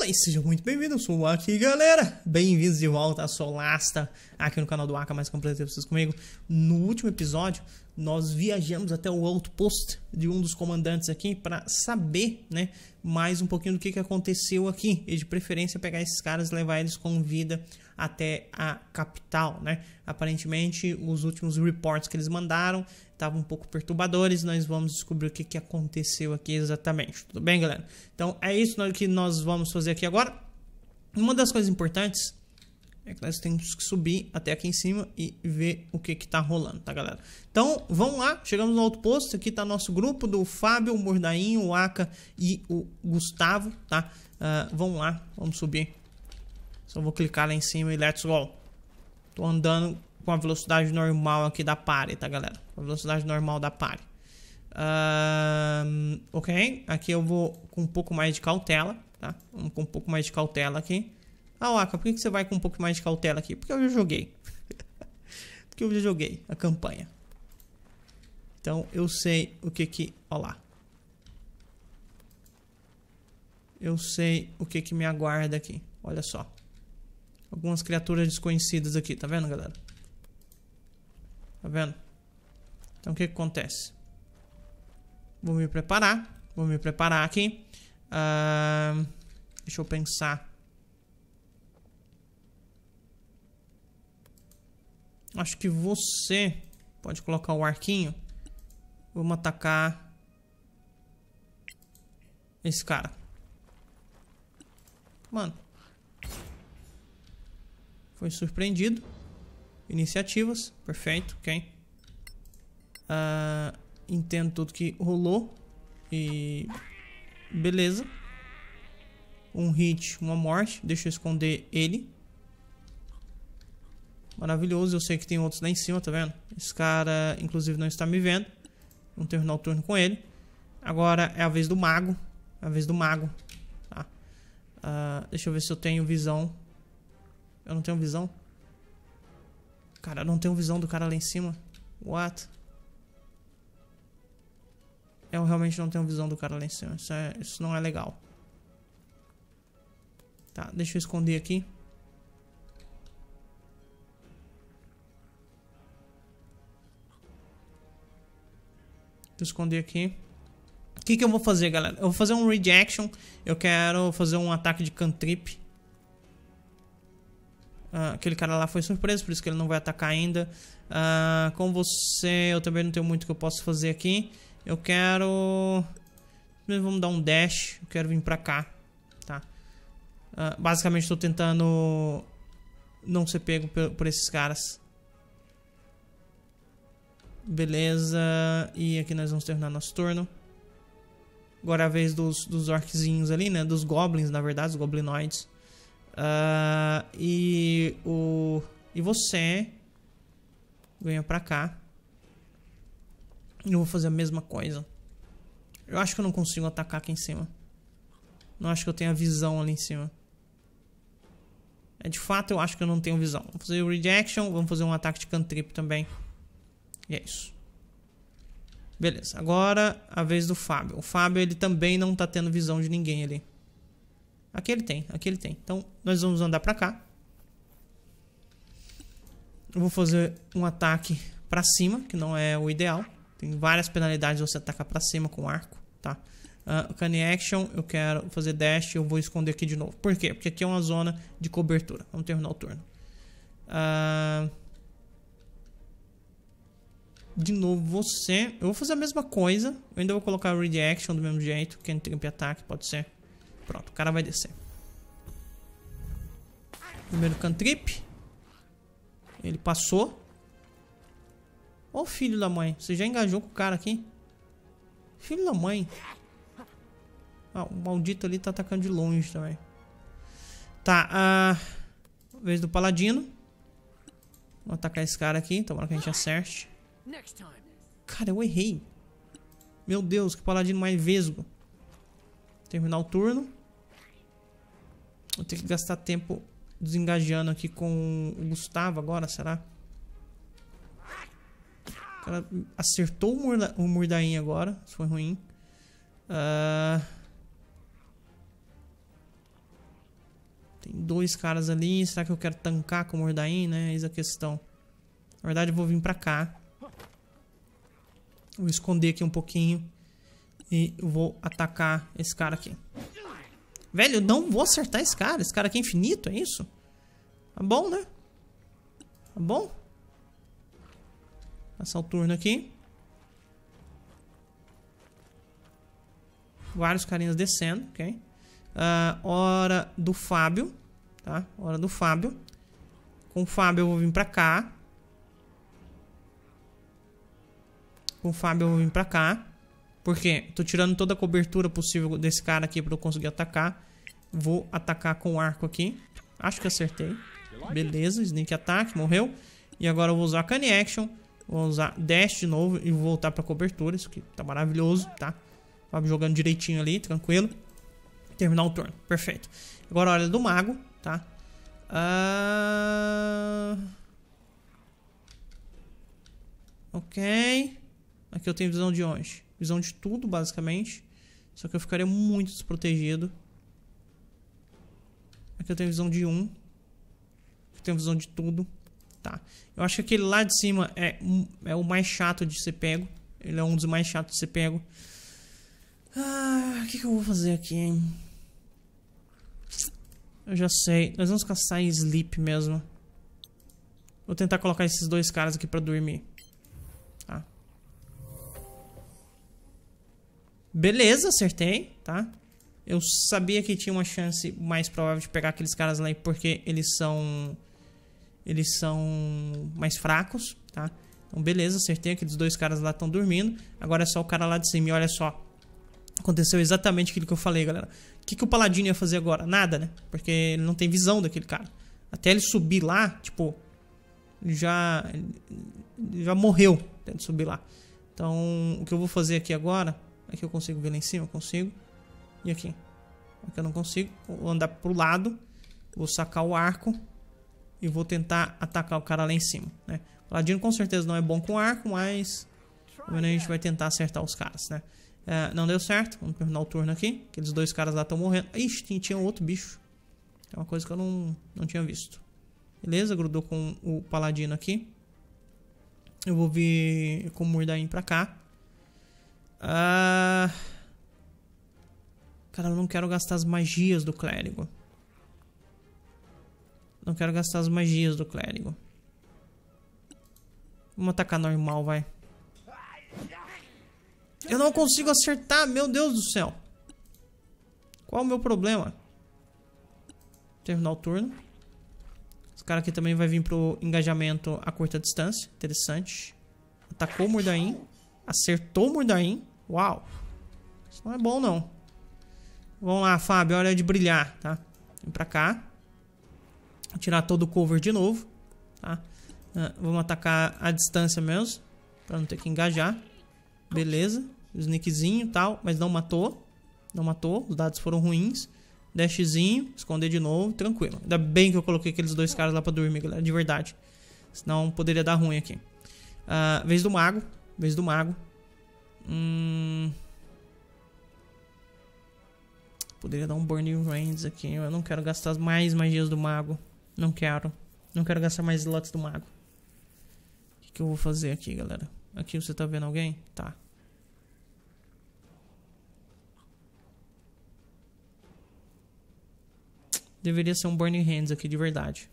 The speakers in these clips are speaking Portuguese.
Olá e sejam muito bem-vindos, sou aqui galera, bem-vindos de volta à Solasta, aqui no canal do Aka mais completo vocês comigo. No último episódio, nós viajamos até o outpost de um dos comandantes aqui para saber, né, mais um pouquinho do que, que aconteceu aqui e de preferência pegar esses caras e levar eles com vida até a capital, né? Aparentemente, os últimos reports que eles mandaram estavam um pouco perturbadores. Nós vamos descobrir o que, que aconteceu aqui exatamente. Tudo bem, galera? Então é isso que nós vamos fazer aqui agora. Uma das coisas importantes é que nós temos que subir até aqui em cima e ver o que que tá rolando, tá, galera? Então, vamos lá. Chegamos no outro posto. Aqui está nosso grupo do Fábio, o Mordainho, o Aka e o Gustavo, tá? Uh, vamos lá. Vamos subir. Só vou clicar lá em cima e let's go. Tô andando com a velocidade normal aqui da pare, tá, galera? Com a velocidade normal da pare. ok? Aqui eu vou com um pouco mais de cautela, tá? Vamos com um pouco mais de cautela aqui. Ah, Waka, por que, você vai com um pouco mais de cautela aqui? Porque eu já joguei. Porque eu já joguei a campanha. Então, eu sei o que que... Olha lá. Eu sei o que que me aguarda aqui. Olha só. Algumas criaturas desconhecidas aqui, tá vendo, galera? Tá vendo? Então o que, que acontece? Vou me preparar. Vou me preparar aqui. Uh, deixa eu pensar. Acho que você pode colocar o arquinho. Vamos atacar esse cara. Mano. Foi surpreendido. Iniciativas, perfeito, ok. Uh, entendo tudo que rolou. E... Beleza. Um hit, uma morte. Deixa eu esconder ele. Maravilhoso, eu sei que tem outros lá em cima, tá vendo? Esse cara, inclusive, não está me vendo. Vamos terminar o turno com ele. Agora é a vez do mago. É a vez do mago. Tá. Uh, deixa eu ver se eu tenho visão. Eu não tenho visão? Cara, não tenho visão do cara lá em cima. What? Eu realmente não tenho visão do cara lá em cima. Isso, é, isso não é legal. Tá, deixa eu esconder aqui. Vou esconder aqui. O que, que eu vou fazer, galera? Eu vou fazer um rejection. Eu quero fazer um ataque de cantrip. Ah, aquele cara lá foi surpreso, por isso que ele não vai atacar ainda. Uh, com você, eu também não tenho muito que eu posso fazer aqui. Eu quero... Vamos dar um dash. Eu quero vir pra cá. Tá? Uh, basicamente, estou tentando não ser pego por, esses caras. Beleza. E aqui nós vamos terminar nosso turno. Agora é a vez dos, dos orquezinhos ali, né? Dos goblins, na verdade, os goblinoides. Uh, e, o, e você ganha pra cá. Eu vou fazer a mesma coisa. Eu acho que eu não consigo atacar aqui em cima. Não acho que eu tenha visão ali em cima. É, de fato, eu acho que eu não tenho visão. Vamos fazer o rejection, vamos fazer um ataque de cantrip também. E é isso. Beleza, agora a vez do Fábio. O Fábio, ele também não tá tendo visão de ninguém ali. Aqui ele tem, aqui ele tem. Então, nós vamos andar para cá. Eu vou fazer um ataque para cima, que não é o ideal. Tem várias penalidades você atacar para cima com arco, tá? Uh, ah, Cunning action, eu quero fazer dash, eu vou esconder aqui de novo. Por quê? Porque aqui é uma zona de cobertura. Vamos terminar o turno. Uh... De novo você. Eu vou fazer a mesma coisa. Eu ainda vou colocar o read action do mesmo jeito. Quem tem ataque pode ser. Pronto, o cara vai descer. Primeiro cantrip. Ele passou. Ó o filho da mãe. Você já engajou com o cara aqui? Filho da mãe. Ah, o maldito ali tá atacando de longe também. Tá, a... Ah, vez do paladino. vou atacar esse cara aqui. Tomara que a gente acerte. Cara, eu errei. Meu Deus, que paladino mais vesgo. Terminar o turno. Vou ter que gastar tempo desengajando aqui com o Gustavo agora, será? O cara acertou o, Murda, o Murdain agora. Isso foi ruim. Uh... Tem dois caras ali. Será que eu quero tancar com o Murdain, né? Eis é a questão. Na verdade, eu vou vir pra cá. Vou esconder aqui um pouquinho. E vou atacar esse cara aqui. Velho, eu não vou acertar esse cara. Esse cara aqui é infinito, é isso? Tá bom, né? Tá bom? Passar o turno aqui. Vários carinhas descendo, ok? Uh, hora do Fábio, tá? Hora do Fábio. Com o Fábio eu vou vir pra cá. Com o Fábio eu vou vir pra cá. Porque tô tirando toda a cobertura possível desse cara aqui pra eu conseguir atacar. Vou atacar com o arco aqui. Acho que acertei. Beleza, sneak attack, morreu. E agora eu vou usar Cane Action. Vou usar Dash de novo e vou voltar pra cobertura. Isso aqui tá maravilhoso, tá? Tava jogando direitinho ali, tranquilo. Terminar o turno, perfeito. Agora a hora do mago, tá? Uh... Ok. Aqui eu tenho visão de onde? visão de tudo, basicamente. Só que eu ficaria muito desprotegido. Aqui eu tenho visão de um. Aqui eu tenho visão de tudo. Tá. Eu acho que aquele lá de cima é, é o mais chato de ser pego. Ele é um dos mais chatos de ser pego. Ah, o que, que eu vou fazer aqui, hein? Eu já sei. Nós vamos caçar em sleep mesmo. Vou tentar colocar esses dois caras aqui pra dormir. Beleza, acertei, tá? Eu sabia que tinha uma chance mais provável de pegar aqueles caras lá porque eles são... Eles são mais fracos, tá? Então, beleza, acertei. Aqueles dois caras lá estão dormindo. Agora é só o cara lá de cima. E olha só. Aconteceu exatamente aquilo que eu falei, galera. O que, que o Paladino ia fazer agora? Nada, né? Porque ele não tem visão daquele cara. Até ele subir lá, tipo... Já... Já morreu tentando subir lá. Então, o que eu vou fazer aqui agora... Aqui é eu consigo ver lá em cima, eu consigo. E aqui. Aqui é eu não consigo. Vou andar pro lado. Vou sacar o arco. E vou tentar atacar o cara lá em cima, né? O Ladino com certeza não é bom com arco, mas... Pelo menos a gente vai tentar acertar os caras, né? É, não deu certo. Vamos terminar o turno aqui. Aqueles dois caras lá estão morrendo. Ixi, tinha outro bicho. É uma coisa que eu não, não tinha visto. Beleza, grudou com o Paladino aqui. Eu vou vir com o Murdain pra cá. Ah, cara, eu não quero gastar as magias do clérigo. Não quero gastar as magias do clérigo. Vamos atacar normal, vai. Eu não consigo acertar, meu Deus do céu. Qual o meu problema? Terminar o turno. Esse cara aqui também vai vir pro engajamento a curta distância. Interessante. Atacou o Murdain. Acertou o Murdain. Uau. Isso não é bom, não. Vamos lá, Fábio. É hora de brilhar, tá? Vem pra cá. Vou tirar todo o cover de novo, tá? Uh, vamos atacar a distância mesmo. Pra não ter que engajar. Beleza. Sneakzinho e tal. Mas não matou. Não matou. Os dados foram ruins. Dashzinho. Esconder de novo. Tranquilo. Ainda bem que eu coloquei aqueles dois caras lá pra dormir, galera. De verdade. Senão poderia dar ruim aqui. Uh, vez do mago. Vez do mago. Hum... Poderia dar um Burning Rains aqui. Eu não quero gastar mais magias do mago. Não quero. Não quero gastar mais slots do mago. O que, que eu vou fazer aqui, galera? Aqui você tá vendo alguém? Tá. Deveria ser um Burning Hands aqui de verdade.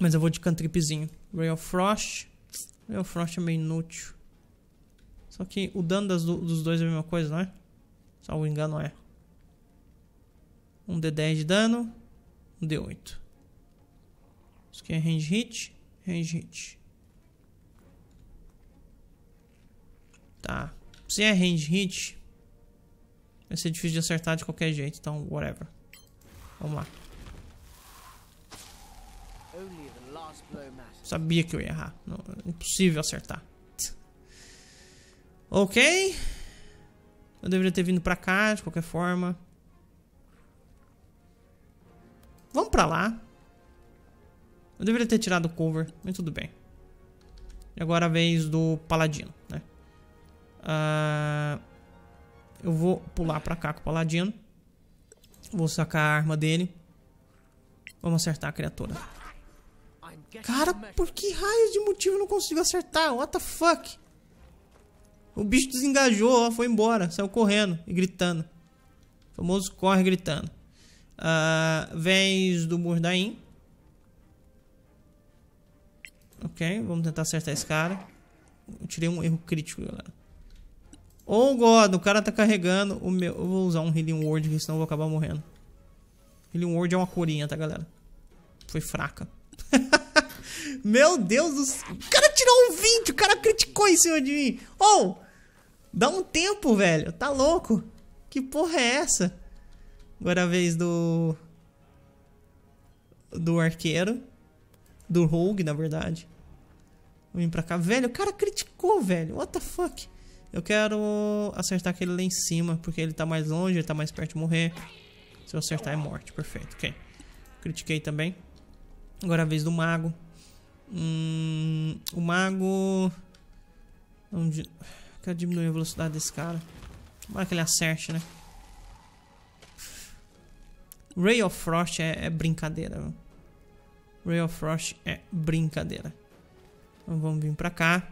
Mas eu vou de cantripzinho. Ray of Frost. Ray of Frost é meio inútil. Só que o dano das, dos dois é a mesma coisa, não é? Salvo engano, é. Um D10 de dano. Um D8. Isso aqui é range hit. Range hit. Tá. Se é range hit, vai ser difícil de acertar de qualquer jeito, então whatever. Vamos lá. Sabia que eu ia errar. Não, impossível acertar. Ok. Eu deveria ter vindo pra cá, de qualquer forma. Vamos pra lá. Eu deveria ter tirado o cover, mas tudo bem. E agora a vez do paladino, né? Uh, eu vou pular pra cá com o paladino. Vou sacar a arma dele. Vamos acertar a criatura. Cara, por que raio de motivo eu não consigo acertar? What the fuck? O bicho desengajou, ó, foi embora, saiu correndo e gritando. O famoso corre gritando. Uh, vens do Murdain. Ok, vamos tentar acertar esse cara. Eu tirei um erro crítico, galera. Oh god, o cara tá carregando o meu... Eu vou usar um Healing Word aqui, senão eu vou acabar morrendo. Healing Word é uma corinha, tá, galera? Foi fraca. meu Deus do céu. O cara tirou um 20, o cara criticou em cima de mim. Oh, Dá um tempo, velho. Tá louco? Que porra é essa? Agora é a vez do. Do arqueiro. Do Rogue, na verdade. vir pra cá. Velho, o cara criticou, velho. What the fuck? Eu quero acertar aquele lá em cima, porque ele tá mais longe, ele tá mais perto de morrer. Se eu acertar é morte, perfeito, ok. Critiquei também. Agora é a vez do mago. Hum, o mago... Onde... Quero diminuir a velocidade desse cara. Tomara que ele acerte, né? Ray of Frost é, é brincadeira. Ray of Frost é brincadeira. Então vamos vir pra cá.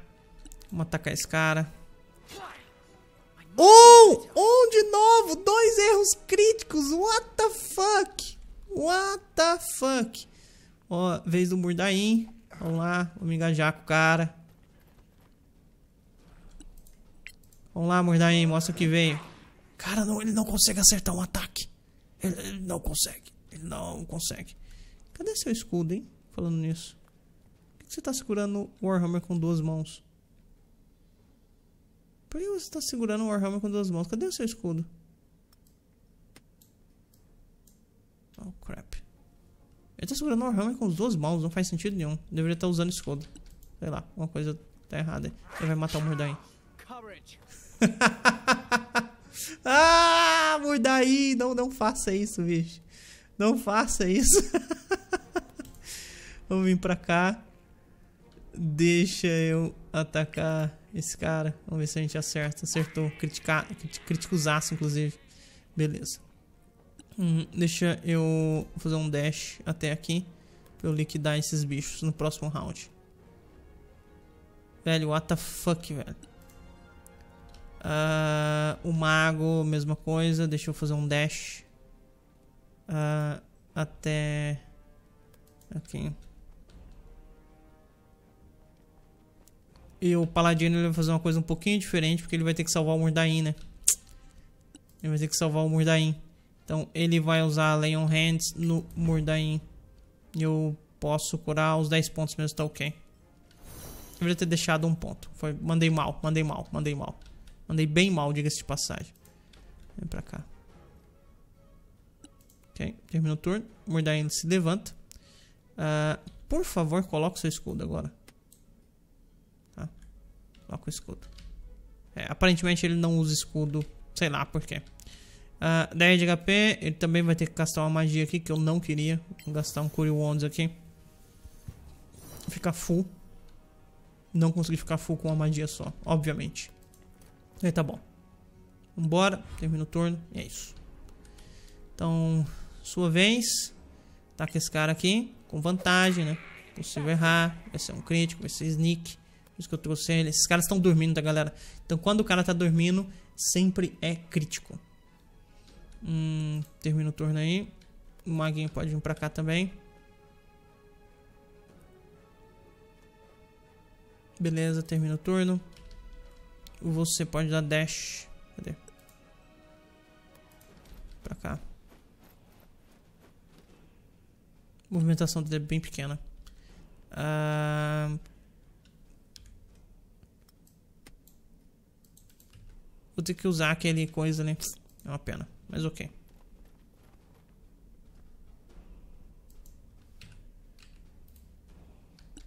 Vamos atacar esse cara. Um! Um de novo! Dois erros críticos! What the fuck? What the fuck? Ó, vez do Murdain. Vamos lá, vamos engajar com o cara. Vamos lá, Mordain, mostra o que veio. Cara, não, ele não consegue acertar um ataque. Ele, ele não consegue. Ele não consegue. Cadê seu escudo, hein? Falando nisso. Por que você tá segurando o Warhammer com duas mãos? Por que você tá segurando o Warhammer com duas mãos? Cadê o seu escudo? Oh, crap. Ele tá segurando o Warhammer com duas mãos, não faz sentido nenhum. Deveria estar tá usando escudo. Sei lá, uma coisa tá errada. Ele vai matar o Mordain. ah, Murdaí, não, não faça isso, bicho. Não faça isso. Vamos vir pra cá. Deixa eu atacar esse cara. Vamos ver se a gente acerta. Acertou. Criticar, inclusive. Beleza. Hum, deixa eu fazer um dash até aqui. Pra eu liquidar esses bichos no próximo round. Velho, what the fuck, velho. Uh, o mago, mesma coisa. Deixa eu fazer um dash. Uh, até... Aqui. E o paladino ele vai fazer uma coisa um pouquinho diferente, porque ele vai ter que salvar o Murdain, né? Ele vai ter que salvar o Murdain. Então ele vai usar a Leon Hands no Murdain. E eu posso curar os 10 pontos mesmo, tá ok. Deveria ter deixado um ponto. Foi, mandei mal, mandei mal, mandei mal. Andei bem mal, diga-se de passagem. Vem pra cá. Ok, termina o turno. Mordain se levanta. Uh, por favor, coloque seu escudo agora. Tá. Coloca o escudo. É, aparentemente ele não usa escudo. Sei lá por quê. Uh, ah, 10 de HP. Ele também vai ter que gastar uma magia aqui que eu não queria. Vou gastar um Curio Wands aqui. Ficar full. Não consegui ficar full com uma magia só, obviamente. E aí tá bom. Vambora, termina o turno e é isso. Então, sua vez. Tá com esse cara aqui, com vantagem, né? Possível errar, vai ser um crítico, vai ser sneak. Por isso que eu trouxe ele. Esses caras estão dormindo, tá, galera? Então, quando o cara tá dormindo, sempre é crítico. Hum, termina o turno aí. O maguinho pode vir pra cá também. Beleza, termina o turno você pode dar dash. Cadê? Pra cá. A movimentação dele é bem pequena. Ah, vou ter que usar aquele coisa ali. Né? É uma pena, mas ok.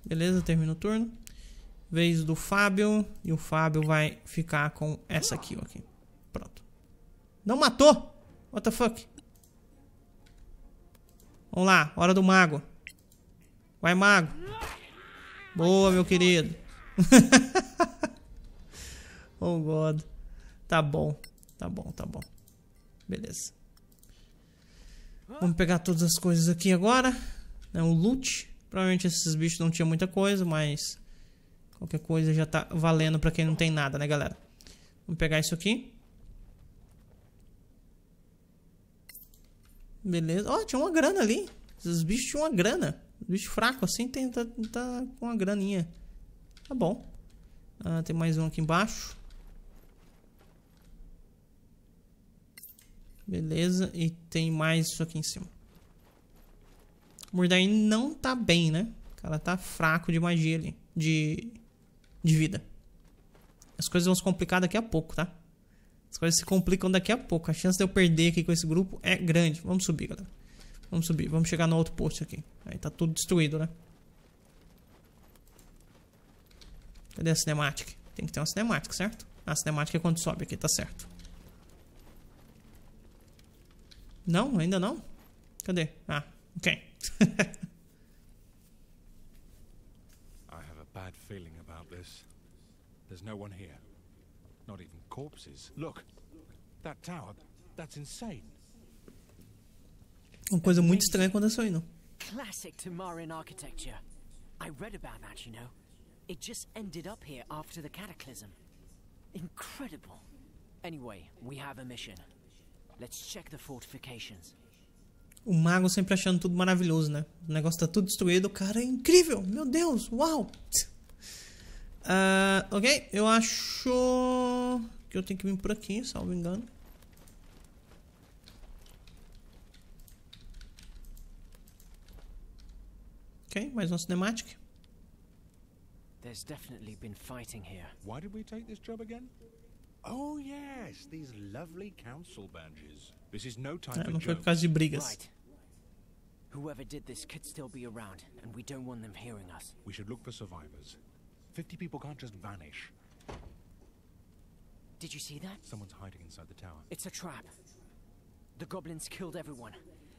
Beleza, termina o turno. Vez do Fábio. E o Fábio vai ficar com essa aqui, ok? Aqui. Pronto. Não matou! What the fuck? Vamos lá, hora do mago. Vai, mago. Boa, meu querido. oh, God. Tá bom, tá bom, tá bom. Beleza. Vamos pegar todas as coisas aqui agora. É loot. Provavelmente esses bichos não tinham muita coisa, mas... Qualquer coisa já tá valendo pra quem não tem nada, né, galera? Vamos pegar isso aqui. Beleza. Ó, oh, tinha uma grana ali. Os bichos tinham uma grana. Os bichos fracos assim tem, tá, tá com uma graninha. Tá bom. Ah, tem mais um aqui embaixo. Beleza. E tem mais isso aqui em cima. O Murdain não tá bem, né? O cara tá fraco de magia ali. De de vida. As coisas vão se complicar daqui a pouco, tá? As coisas se complicam daqui a pouco. A chance de eu perder aqui com esse grupo é grande. Vamos subir, galera. Vamos subir. Vamos chegar no outro posto aqui. Aí tá tudo destruído, né? Cadê a cinemática? Tem que ter uma cinemática, certo? Ah, a cinemática é quando sobe aqui, tá certo. Não? Ainda não? Cadê? Ah, ok. Eu tenho a feeling this. There's no one here. Not even corpses. Look, that tower, that's insane. Uma coisa muito estranha aconteceu aí, não? Classic Tamaran architecture. I read about that, you know. It just ended up here after the cataclysm. Incredible. Anyway, we have a mission. Let's check the fortifications. O mago sempre achando tudo maravilhoso, né? O negócio tá tudo destruído, o cara é incrível. Meu Deus, uau! Uh, ok, eu acho que eu tenho que vir por aqui, salvo engano. Ok, mais uma cinemática. There's definitely been fighting here. Why did we take this job again? Oh yes, these lovely council badges. This is no time é, for não foi por brigas. Right. Whoever did this could still be around, and we don't want them hearing us. We should look for survivors. Fifty people can't just vanish. Did you see that? Someone's hiding inside the tower. It's a trap. The goblins killed everyone,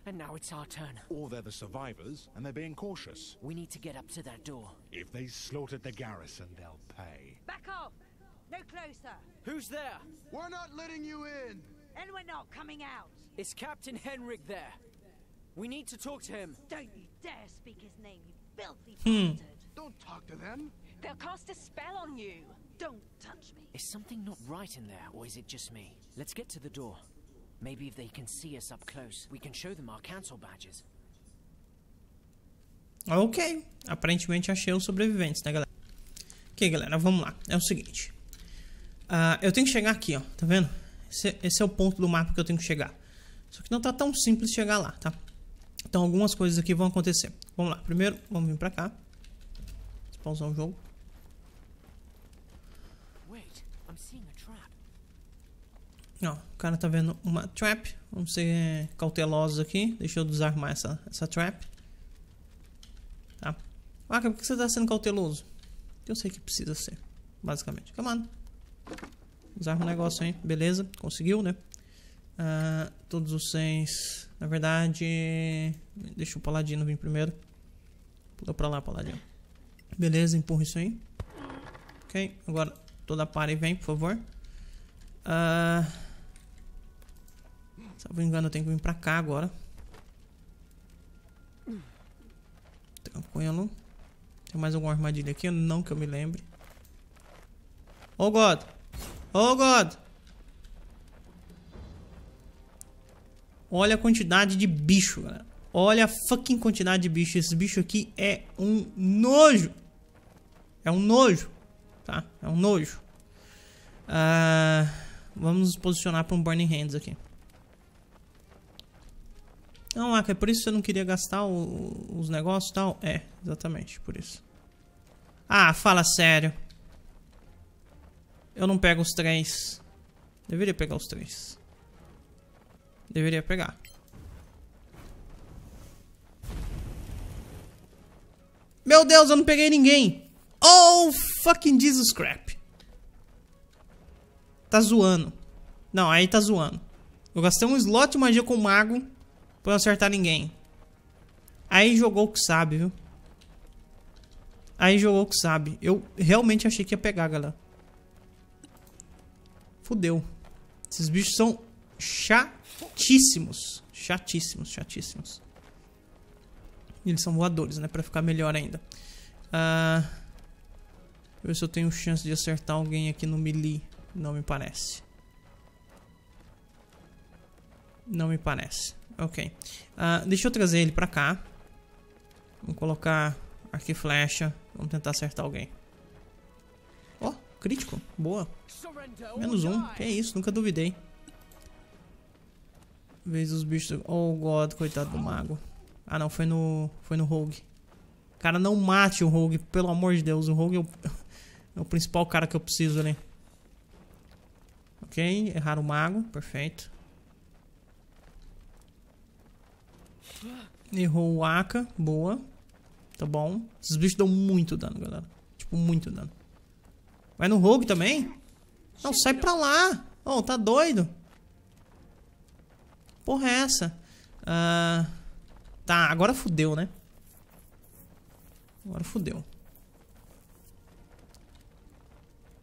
and now it's our turn. Or they're the survivors, and they're being cautious. We need to get up to that door. If they slaughtered the garrison, they'll pay. Back off! No closer! Who's there? We're not letting you in! And we're not coming out! Is Captain Henrik there? We need to talk to him! Don't you dare speak his name, you filthy hmm. bastard! Don't talk to them! They'll cast a spell on you. Don't touch me. Is something not right in there, or is it just me? Let's get to the door. Maybe if they can see us up close, we can show them our council badges. Ok, aparentemente achei os sobreviventes, né, galera? Ok, galera, vamos lá. É o seguinte. Uh, eu tenho que chegar aqui, ó. Tá vendo? Esse, esse, é o ponto do mapa que eu tenho que chegar. Só que não tá tão simples chegar lá, tá? Então algumas coisas aqui vão acontecer. Vamos lá. Primeiro, vamos vir pra cá. Pausar o jogo. Ó, o cara tá vendo uma trap. Vamos ser cautelosos aqui. Deixa eu desarmar essa, essa trap. Tá. Ah, por que você tá sendo cauteloso? Eu sei que precisa ser, basicamente. Come on. Desarma o um negócio, hein? Beleza, conseguiu, né? Uh, todos os seis. Na verdade, deixa o paladino vir primeiro. Pula pra lá, paladino. Beleza, empurra isso aí. Ok, agora toda a party vem, por favor. Uh, me engano, eu tenho que vir pra cá agora. Tranquilo. Tem mais alguma armadilha aqui? Não que eu me lembre. Oh, God! Oh, God! Olha a quantidade de bicho, galera. Olha a fucking quantidade de bicho. Esse bicho aqui é um nojo. É um nojo, tá? É um nojo. Uh, vamos nos posicionar para um Burning Hands aqui. Não, Aka, é, é por isso que você não queria gastar o, os negócios e tal? É, exatamente, por isso. Ah, fala sério. Eu não pego os três. Deveria pegar os três. Deveria pegar. Meu Deus, eu não peguei ninguém. Oh, fucking Jesus crap. Tá zoando. Não, aí tá zoando. Eu gastei um slot de magia com o mago. Pra eu acertar ninguém. Aí jogou o que sabe, viu? Aí jogou o que sabe. Eu realmente achei que ia pegar, galera. Fudeu. Esses bichos são chatíssimos. Chatíssimos, chatíssimos. Eles são voadores, né? Pra ficar melhor ainda. Ah, deixa eu ver se eu tenho chance de acertar alguém aqui no melee. Não me parece. Não me parece. Ok. Uh, deixa eu trazer ele pra cá. Vamos colocar aqui e flecha. Vamos tentar acertar alguém. Ó, oh, crítico. Boa. Menos um. Que é isso, nunca duvidei. Vez os bichos... Oh, God, coitado do mago. Ah, não, foi no... Foi no Rogue. Cara, não mate o Rogue, pelo amor de Deus. O Rogue é o, é o principal cara que eu preciso ali. Né? Ok, errar o mago. Perfeito. Errou o Aka, Boa. Tá bom. Esses bichos dão muito dano, galera. Tipo, muito dano. Vai no Rogue também? Não, sai pra lá. Oh, tá doido. Porra é essa? Ah, tá, agora fudeu, né? Agora fudeu.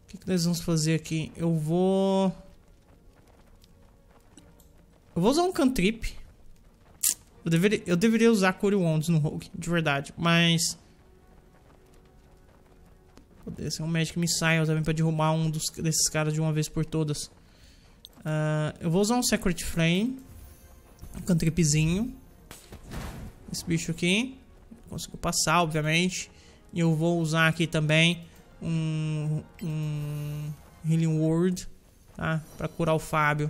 O que, que nós vamos fazer aqui? Eu vou... Eu vou usar um cantrip. Eu deveria, eu deveria usar no Rogue, de verdade, mas... Poderia ser um Magic Missile também pra derrubar um dos, desses caras de uma vez por todas. Uh, eu vou usar um Secret Flame. Um cantripzinho. Esse bicho aqui. Consigo passar, obviamente. E eu vou usar aqui também um, um Healing Word, tá? Pra curar o Fábio.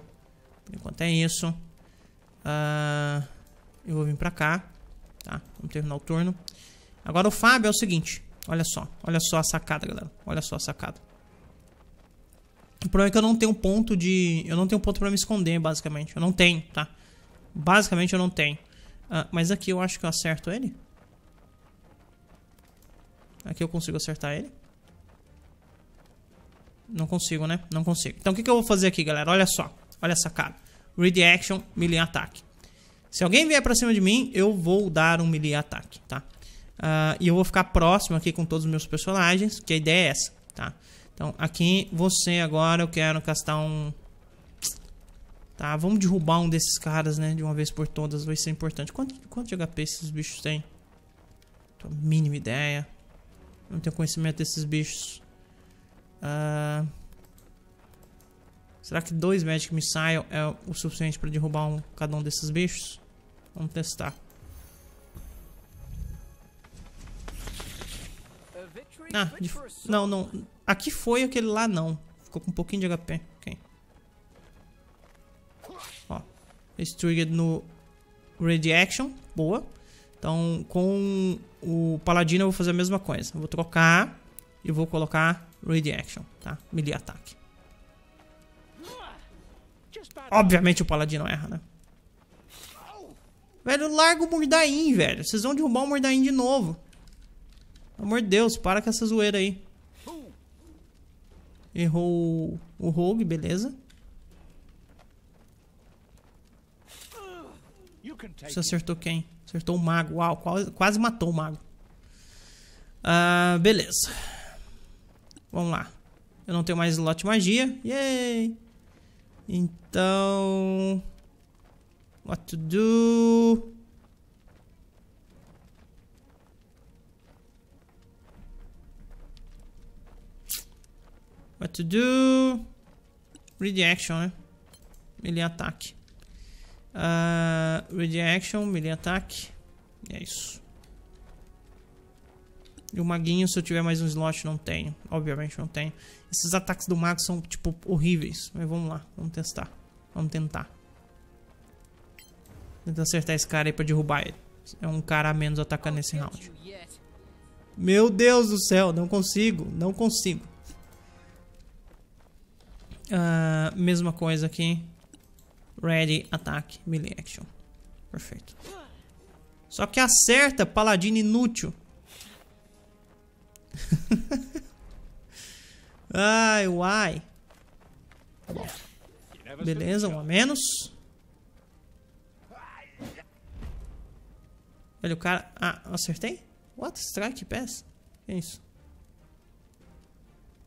Por enquanto é isso. Uh, eu vou vir pra cá. Tá? Vamos terminar o turno. Agora o Fábio é o seguinte. Olha só. Olha só a sacada, galera. Olha só a sacada. O problema é que eu não tenho ponto de... Eu não tenho ponto pra me esconder, basicamente. Eu não tenho, tá? Basicamente eu não tenho. Ah, mas aqui eu acho que eu acerto ele. Aqui eu consigo acertar ele. Não consigo, né? Não consigo. Então o que, que eu vou fazer aqui, galera? Olha só. Olha essa cara. Read action, melee ataque. Se alguém vier pra cima de mim, eu vou dar um melee ataque, tá? Uh, e eu vou ficar próximo aqui com todos os meus personagens, que a ideia é essa, tá? Então, aqui, você agora, eu quero castar um... Tá, vamos derrubar um desses caras, né? De uma vez por todas, vai ser importante. Quanto, quanto de HP esses bichos têm? Tô mínima ideia. Não tenho conhecimento desses bichos. Ahn... Uh... Será que dois Magic Missile é o suficiente para derrubar um, cada um desses bichos? Vamos testar. Ah, de... não, não. Aqui foi aquele lá não. Ficou com um pouquinho de HP. Ok. Ó. Fez no Ready Action. Boa. Então, com o Paladino eu vou fazer a mesma coisa. Eu vou trocar e vou colocar Ready Action, tá? Melee Attack. Obviamente o paladino erra, né? Velho, larga o Mordain, velho. Vocês vão derrubar o Mordain de novo. Pelo amor de Deus, para com essa zoeira aí. Errou o Rogue, beleza. Você acertou quem? Acertou o Mago. Uau, quase, quase matou o Mago. Ah, beleza. Vamos lá. Eu não tenho mais slot magia. Yay! Então... What to do? What to do? Reaction, né? Melee ataque. Uh, ah, reaction, melee ataque. É isso. E o maguinho, se eu tiver mais um slot, não tenho. Obviamente não tenho. Esses ataques do mago são, tipo, horríveis. Mas vamos lá, vamos testar. Vamos tentar. Tenta acertar esse cara aí pra derrubar ele. É um cara a menos atacar nesse round. Meu Deus do céu, não consigo, não consigo. Uh, mesma coisa aqui. Ready, ataque, melee action. Perfeito. Só que acerta, paladino inútil. Ai, uai. Beleza, um a menos. Olha o cara... Ah, acertei? What? Strike pass? Que é isso?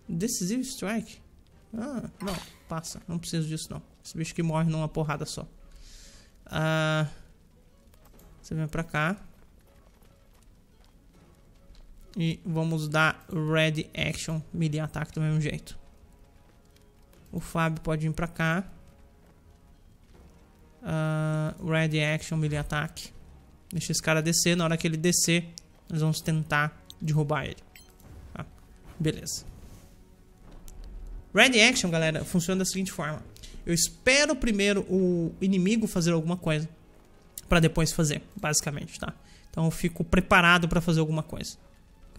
Decisive strike? Ah, não. Passa. Não preciso disso, não. Esse bicho que morre numa porrada só. Ah, você vem pra cá. E vamos dar Red Action Melee Attack do mesmo jeito. O Fábio pode vir pra cá. Uh, Red Action Melee Attack. Deixa esse cara descer. Na hora que ele descer, nós vamos tentar derrubar ele. Ah, beleza. Red Action, galera, funciona da seguinte forma. Eu espero primeiro o inimigo fazer alguma coisa. para depois fazer, basicamente, tá? Então eu fico preparado para fazer alguma coisa.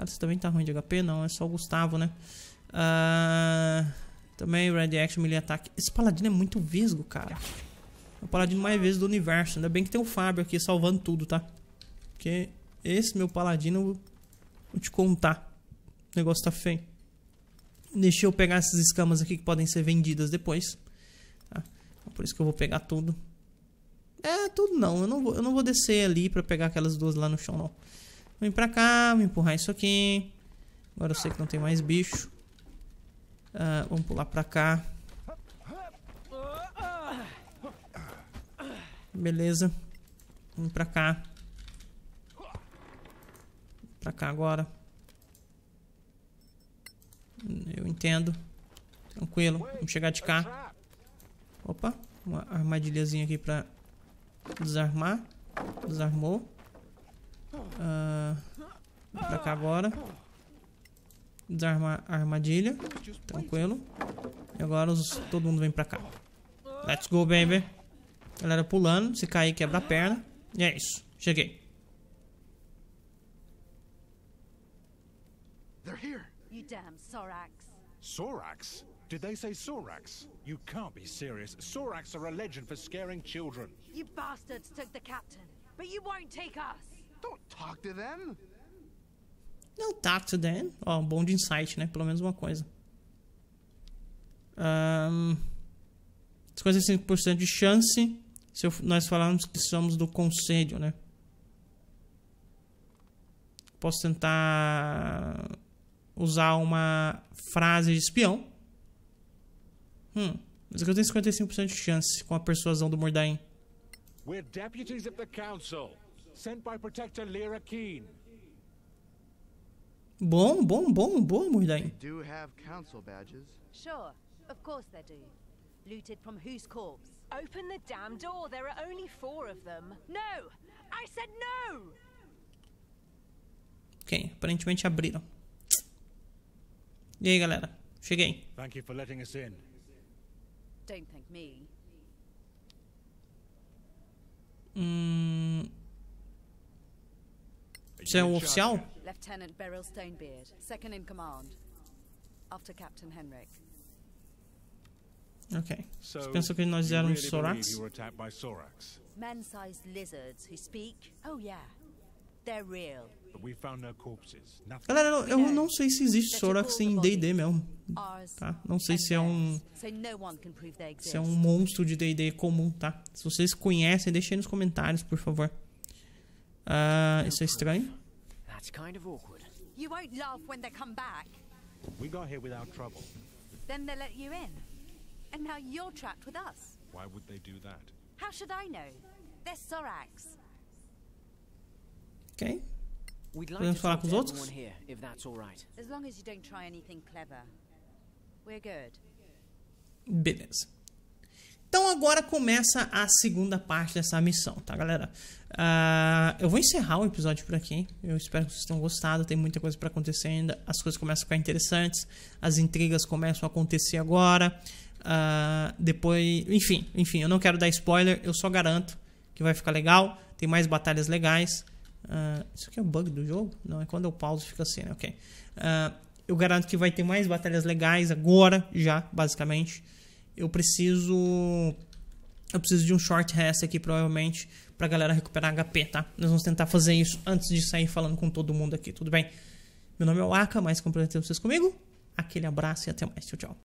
Cara, você também tá ruim de HP? Não, é só o Gustavo, né? Ah, também também Red Action, Melee Attack. Esse Paladino é muito vesgo, cara. É o Paladino mais vezes do universo. Ainda bem que tem o Fábio aqui salvando tudo, tá? Porque esse meu Paladino, vou te contar. O negócio tá feio. Deixa eu pegar essas escamas aqui que podem ser vendidas depois. Tá? É por isso que eu vou pegar tudo. É, tudo não. Eu não vou, eu não vou descer ali pra pegar aquelas duas lá no chão, não. Vem pra cá, vou empurrar isso aqui. Agora eu sei que não tem mais bicho. Uh, vamos pular pra cá. Beleza. Vamos pra cá. Pra cá agora. Eu entendo. Tranquilo. Vamos chegar de cá. Opa. Uma armadilhazinha aqui pra desarmar. Desarmou. Uh, pra cá agora. Desarmar a armadilha. Tranquilo. E agora os, todo mundo vem pra cá. Let's go, baby. Galera pulando. Se cair, quebra a perna. E é isso. Cheguei. They're here. You damn Sorax. Sorax? Did they say Sorax? You can't be serious. Sorax are a legend for scaring children. You bastards took the captain, but you won't take us. Don't talk to them. Não talk to them. Ó, oh, bom de insight, né? Pelo menos uma coisa. Um, 55% de chance se eu, nós falarmos que somos do conselho, né? Posso tentar usar uma frase de espião. Hum, mas aqui eu tenho 55% de chance com a persuasão do Mordain. We're deputies of the council. sent by Protector Lyra Keen. Bom, bom, bom, boa, Murdain. They do have council badges. Sure, of course they do. Looted from whose corpse? Open the damn door, there are only four of them. No! I said no! Ok, aparentemente abriram. E aí, galera? Cheguei. Thank you for letting us in. Don't thank me. Hum... Você é um oficial? Lieutenant Beryl Stonebeard, second in command, after Captain Henrik. Ok. Você pensou que nós éramos Sorax? Man-sized lizards who speak? Oh yeah. They're real. Galera, eu não sei se existe Sorax em D&D mesmo, tá? Não sei se é um se é um monstro de D&D comum, tá? Se vocês conhecem, deixem nos comentários, por favor. Uh, isso this today? That's kind of awkward. You won't laugh when they come back. We got here without trouble. Then they let you in. And now you're trapped with us. Why would they do that? How should I know? They're Sorax. Okay. We'd like to falar com os Here, if that's all right. As long as you don't try anything clever. We're good. Business. Então agora começa a segunda parte dessa missão, tá, galera? Uh, eu vou encerrar o episódio por aqui. Eu espero que vocês tenham gostado. Tem muita coisa para acontecer ainda. As coisas começam a ficar interessantes. As intrigas começam a acontecer agora. Uh, depois, enfim, enfim, eu não quero dar spoiler. Eu só garanto que vai ficar legal. Tem mais batalhas legais. Uh, isso aqui é o bug do jogo? Não, é quando eu pauso fica assim, né? Ok. eu garanto que vai ter mais batalhas legais agora, já, basicamente eu preciso eu preciso de um short rest aqui provavelmente pra galera recuperar HP, tá? Nós vamos tentar fazer isso antes de sair falando com todo mundo aqui, tudo bem? Meu nome é Waka, mais complementando vocês comigo. Aquele abraço e até mais. Tchau, tchau.